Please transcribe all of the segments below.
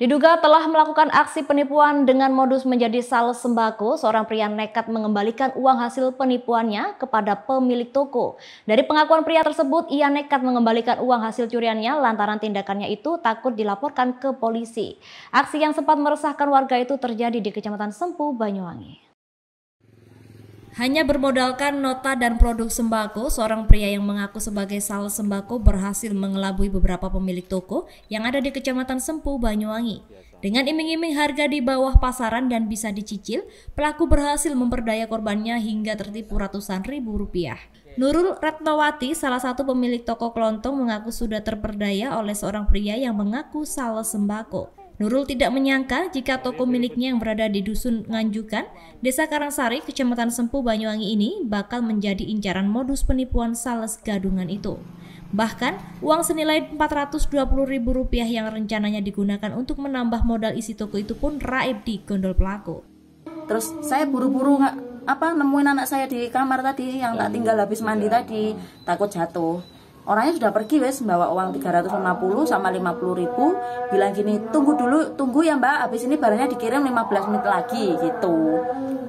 Diduga telah melakukan aksi penipuan dengan modus menjadi sales sembako, seorang pria nekat mengembalikan uang hasil penipuannya kepada pemilik toko. Dari pengakuan pria tersebut, ia nekat mengembalikan uang hasil curiannya lantaran tindakannya itu takut dilaporkan ke polisi. Aksi yang sempat meresahkan warga itu terjadi di Kecamatan Sempu, Banyuwangi. Hanya bermodalkan nota dan produk sembako, seorang pria yang mengaku sebagai sales sembako berhasil mengelabui beberapa pemilik toko yang ada di Kecamatan Sempu, Banyuwangi. Dengan iming-iming harga di bawah pasaran dan bisa dicicil, pelaku berhasil memperdaya korbannya hingga tertipu ratusan ribu rupiah. Nurul Ratnawati, salah satu pemilik toko kelontong, mengaku sudah terperdaya oleh seorang pria yang mengaku sales sembako. Nurul tidak menyangka jika toko miliknya yang berada di Dusun Nganjukan, Desa Karangsari, Kecamatan Sempu, Banyuwangi ini bakal menjadi incaran modus penipuan sales gadungan itu. Bahkan, uang senilai Rp420.000 yang rencananya digunakan untuk menambah modal isi toko itu pun raib di gondol pelaku. Terus saya buru-buru apa nemuin anak saya di kamar tadi yang tak tinggal habis mandi tadi, takut jatuh orangnya sudah pergi wes bawa uang 350 sama 50 ribu bilang gini tunggu dulu tunggu ya mbak habis ini barangnya dikirim 15 menit lagi gitu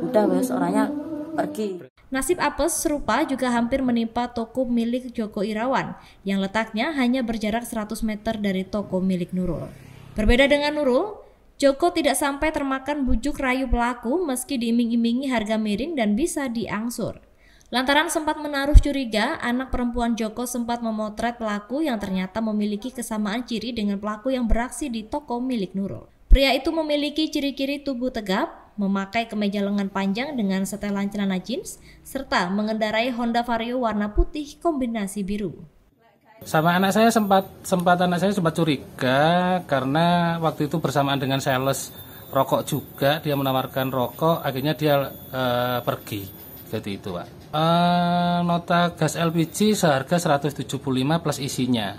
udah wes orangnya pergi Nasib apes serupa juga hampir menimpa toko milik Joko Irawan yang letaknya hanya berjarak 100 meter dari toko milik Nurul. Berbeda dengan Nurul, Joko tidak sampai termakan bujuk rayu pelaku meski diiming-imingi harga miring dan bisa diangsur. Lantaran sempat menaruh curiga, anak perempuan Joko sempat memotret pelaku yang ternyata memiliki kesamaan ciri dengan pelaku yang beraksi di toko milik Nurul. Pria itu memiliki ciri-ciri tubuh tegap, memakai kemeja lengan panjang dengan setelan celana jeans, serta mengendarai Honda Vario warna putih kombinasi biru sama anak saya sempat sempat anak saya sempat curiga karena waktu itu bersamaan dengan sales rokok juga dia menawarkan rokok akhirnya dia e, pergi seperti itu pak Uh, nota gas LPG seharga 175 plus isinya.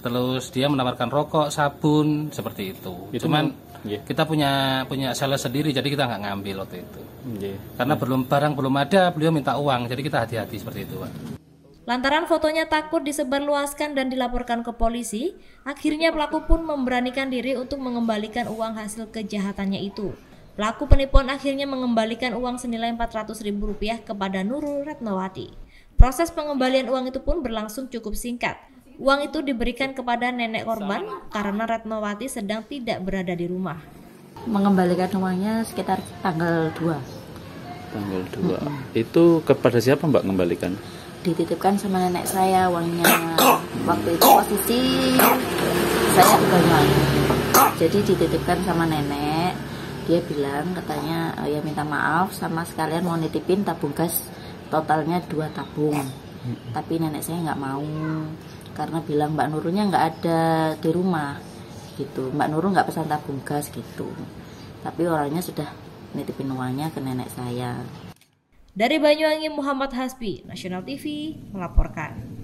Terus dia menawarkan rokok, sabun, seperti itu. itu Cuman yeah. kita punya punya sales sendiri, jadi kita nggak ngambil waktu itu. Yeah. Karena yeah. belum barang belum ada, beliau minta uang, jadi kita hati-hati seperti itu, Pak. Lantaran fotonya takut disebarluaskan dan dilaporkan ke polisi, akhirnya pelaku pun memberanikan diri untuk mengembalikan uang hasil kejahatannya itu. Pelaku penipuan akhirnya mengembalikan uang senilai Rp400.000 kepada Nurul Retnowati. Proses pengembalian uang itu pun berlangsung cukup singkat. Uang itu diberikan kepada nenek korban karena Retnowati sedang tidak berada di rumah. Mengembalikan uangnya sekitar tanggal 2. Tanggal 2. Mm -hmm. Itu kepada siapa Mbak mengembalikan? Dititipkan sama nenek saya uangnya. Waktu itu posisi saya di Banyuwangi. Jadi dititipkan sama nenek dia bilang katanya oh ya minta maaf sama sekalian mau nitipin tabung gas totalnya dua tabung tapi nenek saya nggak mau karena bilang Mbak Nurunya nggak ada di rumah gitu Mbak Nurun nggak pesan tabung gas gitu tapi orangnya sudah nitipin uangnya ke nenek saya dari Banyuwangi Muhammad Hasbi National TV melaporkan